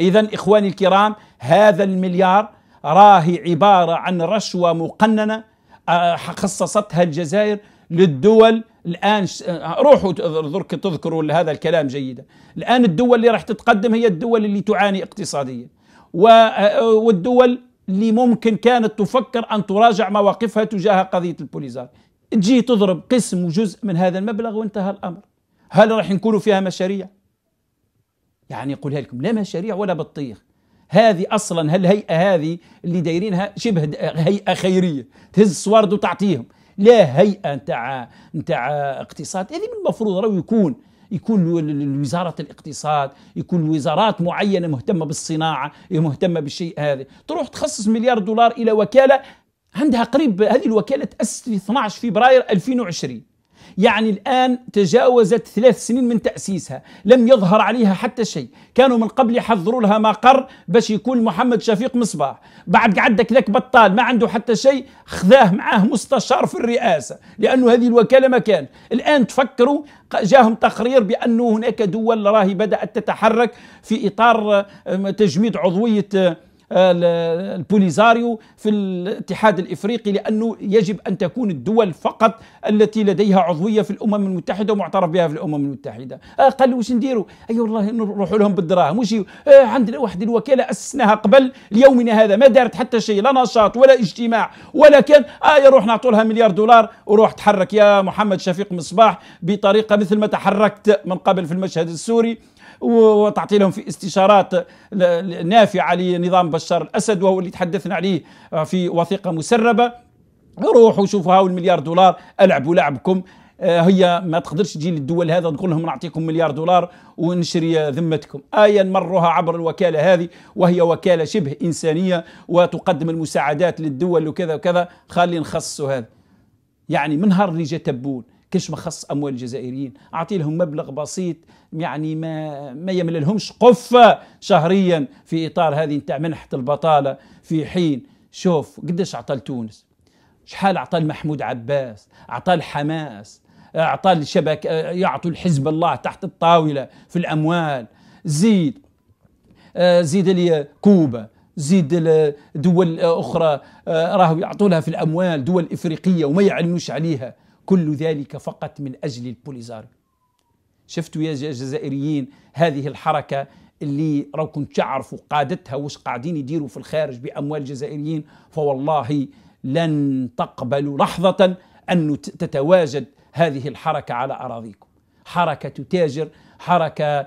إذا إخواني الكرام هذا المليار راهي عبارة عن رشوة مقننة آه، خصصتها الجزائر للدول الآن آه، روحوا تذكروا هذا الكلام جيدا الآن الدول اللي راح تتقدم هي الدول اللي تعاني اقتصاديا آه، والدول اللي ممكن كانت تفكر أن تراجع مواقفها تجاه قضية البوليزار تجي تضرب قسم وجزء من هذا المبلغ وانتهى الأمر هل راح نكون فيها مشاريع يعني يقولها لكم لا مشاريع ولا بطيخ هذه اصلا هالهيئه هذه اللي دايرينها شبه هيئه خيريه تهز السوارد وتعطيهم لا هيئه نتاع نتاع اقتصاد هذه المفروض راهو يكون يكون وزارة الاقتصاد يكون وزارات معينة مهتمة بالصناعة مهتمة بالشيء هذا تروح تخصص مليار دولار إلى وكالة عندها قريب هذه الوكالة تأسست في 12 فبراير 2020 يعني الآن تجاوزت ثلاث سنين من تأسيسها لم يظهر عليها حتى شيء كانوا من قبل يحضروا لها مقر باش يكون محمد شفيق مصباح بعد قعدك لك بطال ما عنده حتى شيء خذاه معاه مستشار في الرئاسة لأنه هذه الوكالة ما كان الآن تفكروا جاهم تقرير بأنه هناك دول راهي بدأت تتحرك في إطار آه، تجميد عضوية آه، البوليزاريو في الاتحاد الافريقي لانه يجب ان تكون الدول فقط التي لديها عضويه في الامم المتحده ومعترف بها في الامم المتحده قالوا لي واش نديروا اي أيوة والله نروحوا لهم بالدراهم واش آه، عندنا واحد الوكاله اسسناها قبل ليومنا هذا ما دارت حتى شيء لا نشاط ولا اجتماع ولا كان اه يروح نعطوا لها مليار دولار وروح تحرك يا محمد شفيق مصباح بطريقه مثل ما تحركت من قبل في المشهد السوري وتعطي لهم في استشارات نافعه لنظام بشار بشار الأسد وهو اللي تحدثنا عليه آه، في وثيقة مسربة روحوا شوفوا هاو المليار دولار ألعبوا لعبكم آه، هي ما تقدرش تجي للدول هذا نقول لهم نعطيكم مليار دولار ونشري ذمتكم آية نمرها عبر الوكالة هذه وهي وكالة شبه إنسانية وتقدم المساعدات للدول وكذا وكذا خلي نخصصوا هذا يعني من نهار اللي جا تبون كش ما خص اموال الجزائريين اعطي لهم مبلغ بسيط يعني ما ما يمل لهمش قفه شهريا في اطار هذه نتاع منحه البطاله في حين شوف قداش اعطى لتونس شحال اعطى لمحمود عباس اعطى لحماس اعطى للشبكه يعطوا لحزب الله تحت الطاوله في الاموال زيد آه، زيد لي كوبا زيد دول اخرى آه، راهو يعطوا لها في الاموال دول افريقيه وما يعلنوش عليها كل ذلك فقط من أجل البوليزاريو شفتوا يا جزائريين هذه الحركة اللي راكم تعرفوا قادتها واش قاعدين يديروا في الخارج بأموال الجزائريين فوالله لن تقبلوا لحظة أن تتواجد هذه الحركة على أراضيكم حركة تتاجر حركة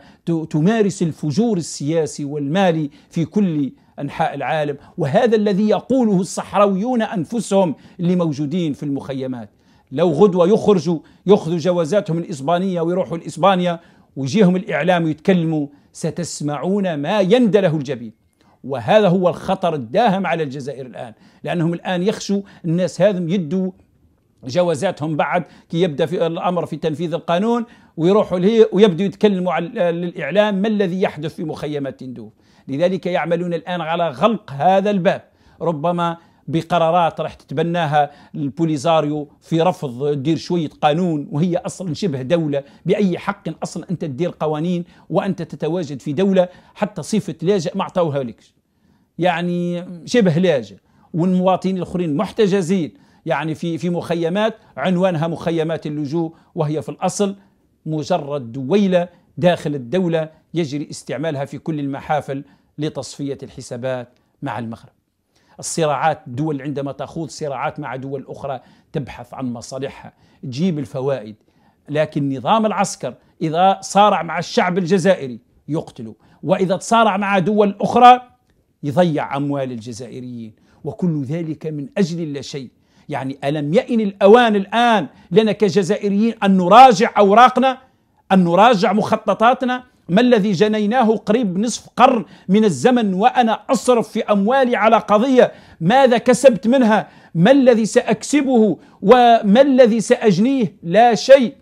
تمارس الفجور السياسي والمالي في كل أنحاء العالم وهذا الذي يقوله الصحراويون أنفسهم اللي موجودين في المخيمات لو غدوة يخرجوا يأخذوا جوازاتهم الإسبانية ويروحوا لإسبانيا ويجيهم الإعلام ويتكلموا ستسمعون ما يندله الجبين وهذا هو الخطر الداهم على الجزائر الآن لأنهم الآن يخشوا الناس هذم يدوا جوازاتهم بعد كي يبدا في الامر في تنفيذ القانون ويروحوا له ويبدوا يتكلموا على للاعلام ما الذي يحدث في مخيمات تندوف لذلك يعملون الان على غلق هذا الباب ربما بقرارات راح تتبناها البوليزاريو في رفض دير شوية قانون وهي أصلا شبه دولة بأي حق أصلا أنت تدير قوانين وأنت تتواجد في دولة حتى صفة لاجئ ما أعطوها لك يعني شبه لاجئ والمواطنين الآخرين محتجزين يعني في في مخيمات عنوانها مخيمات اللجوء وهي في الأصل مجرد دويلة داخل الدولة يجري استعمالها في كل المحافل لتصفية الحسابات مع المغرب الصراعات دول عندما تخوض صراعات مع دول أخرى تبحث عن مصالحها تجيب الفوائد لكن نظام العسكر إذا صارع مع الشعب الجزائري يقتله وإذا تصارع مع دول أخرى يضيع أموال الجزائريين وكل ذلك من أجل لا شيء يعني ألم يئن الأوان الآن لنا كجزائريين أن نراجع أوراقنا أن نراجع مخططاتنا ما الذي جنيناه قريب نصف قرن من الزمن وأنا أصرف في أموالي على قضية ماذا كسبت منها ما الذي سأكسبه وما الذي سأجنيه لا شيء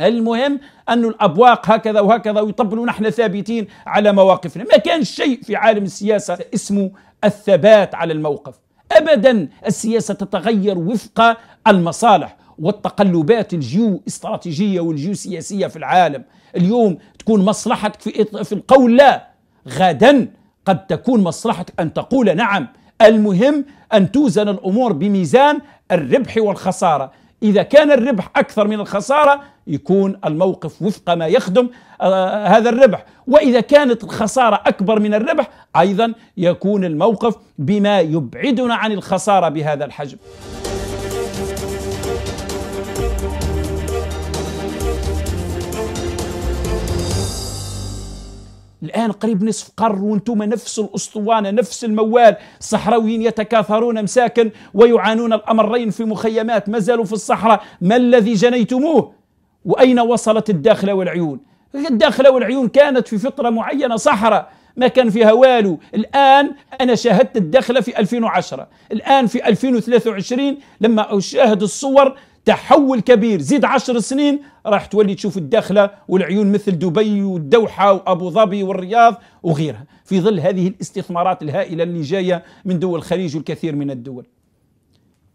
المهم أن الأبواق هكذا وهكذا ويطبلوا نحن ثابتين على مواقفنا ما كان شيء في عالم السياسة اسمه الثبات على الموقف أبدا السياسة تتغير وفق المصالح والتقلبات الجيو استراتيجية والجيو سياسية في العالم اليوم تكون مصلحتك في, في القول لا غدا قد تكون مصلحتك أن تقول نعم المهم أن توزن الأمور بميزان الربح والخسارة إذا كان الربح أكثر من الخسارة يكون الموقف وفق ما يخدم آه هذا الربح وإذا كانت الخسارة أكبر من الربح أيضا يكون الموقف بما يبعدنا عن الخسارة بهذا الحجم الآن قريب نصف قرن وانتم نفس الأسطوانة نفس الموال صحراويين يتكاثرون مساكن ويعانون الأمرين في مخيمات ما زالوا في الصحراء ما الذي جنيتموه وأين وصلت الداخلة والعيون الداخلة والعيون كانت في فترة معينة صحراء ما كان فيها والو الآن أنا شاهدت الداخلة في 2010 الآن في 2023 لما أشاهد الصور تحول كبير زيد عشر سنين راح تولي تشوف الداخلة والعيون مثل دبي والدوحة وأبو ظبي والرياض وغيرها في ظل هذه الاستثمارات الهائلة اللي جاية من دول الخليج والكثير من الدول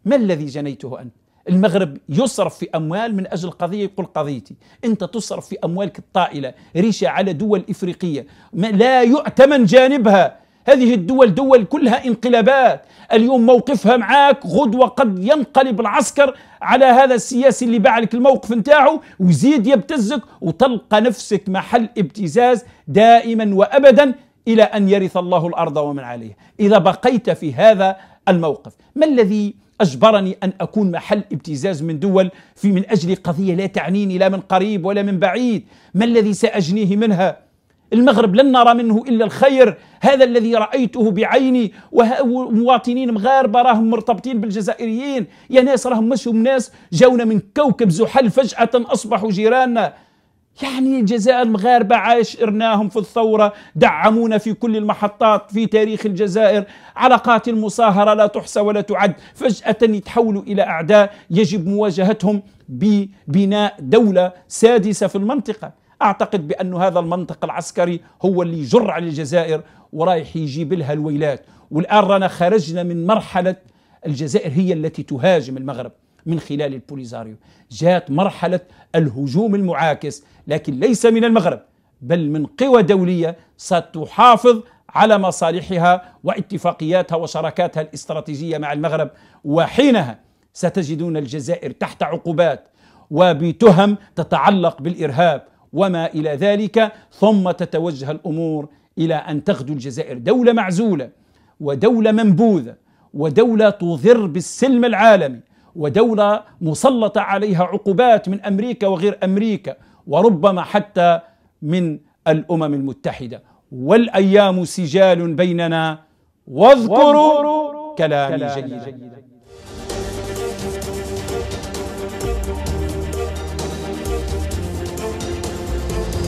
ما الذي جنيته أنت؟ المغرب يصرف في أموال من أجل قضية يقول قضيتي أنت تصرف في أموالك الطائلة ريشة على دول إفريقية لا يؤتمن جانبها هذه الدول دول كلها انقلابات اليوم موقفها معاك غدوة قد ينقلب العسكر على هذا السياسي اللي باع لك الموقف نتاعو ويزيد يبتزك وتلقى نفسك محل ابتزاز دائما وأبدا إلى أن يرث الله الأرض ومن عليها إذا بقيت في هذا الموقف ما الذي أجبرني أن أكون محل ابتزاز من دول في من أجل قضية لا تعنيني لا من قريب ولا من بعيد ما الذي سأجنيه منها المغرب لن نرى منه إلا الخير هذا الذي رأيته بعيني ومواطنين مغاربة راهم مرتبطين بالجزائريين يا ناس راهم مشهم ناس جاونا من كوكب زحل فجأة أصبحوا جيراننا يعني الجزائر مغاربة عاشرناهم في الثورة دعمونا في كل المحطات في تاريخ الجزائر علاقات المصاهرة لا تحصى ولا تعد فجأة يتحولوا إلى أعداء يجب مواجهتهم ببناء دولة سادسة في المنطقة أعتقد بأن هذا المنطق العسكري هو اللي جر على الجزائر ورايح يجيب لها الويلات والآن رانا خرجنا من مرحلة الجزائر هي التي تهاجم المغرب من خلال البوليزاريو جاءت مرحلة الهجوم المعاكس لكن ليس من المغرب بل من قوى دولية ستحافظ على مصالحها واتفاقياتها وشراكاتها الاستراتيجية مع المغرب وحينها ستجدون الجزائر تحت عقوبات وبتهم تتعلق بالإرهاب وما إلى ذلك ثم تتوجه الأمور إلى أن تغدو الجزائر دولة معزولة ودولة منبوذة ودولة تضر بالسلم العالمي ودولة مسلطة عليها عقوبات من أمريكا وغير أمريكا وربما حتى من الأمم المتحدة والأيام سجال بيننا واذكروا كلامي جيدا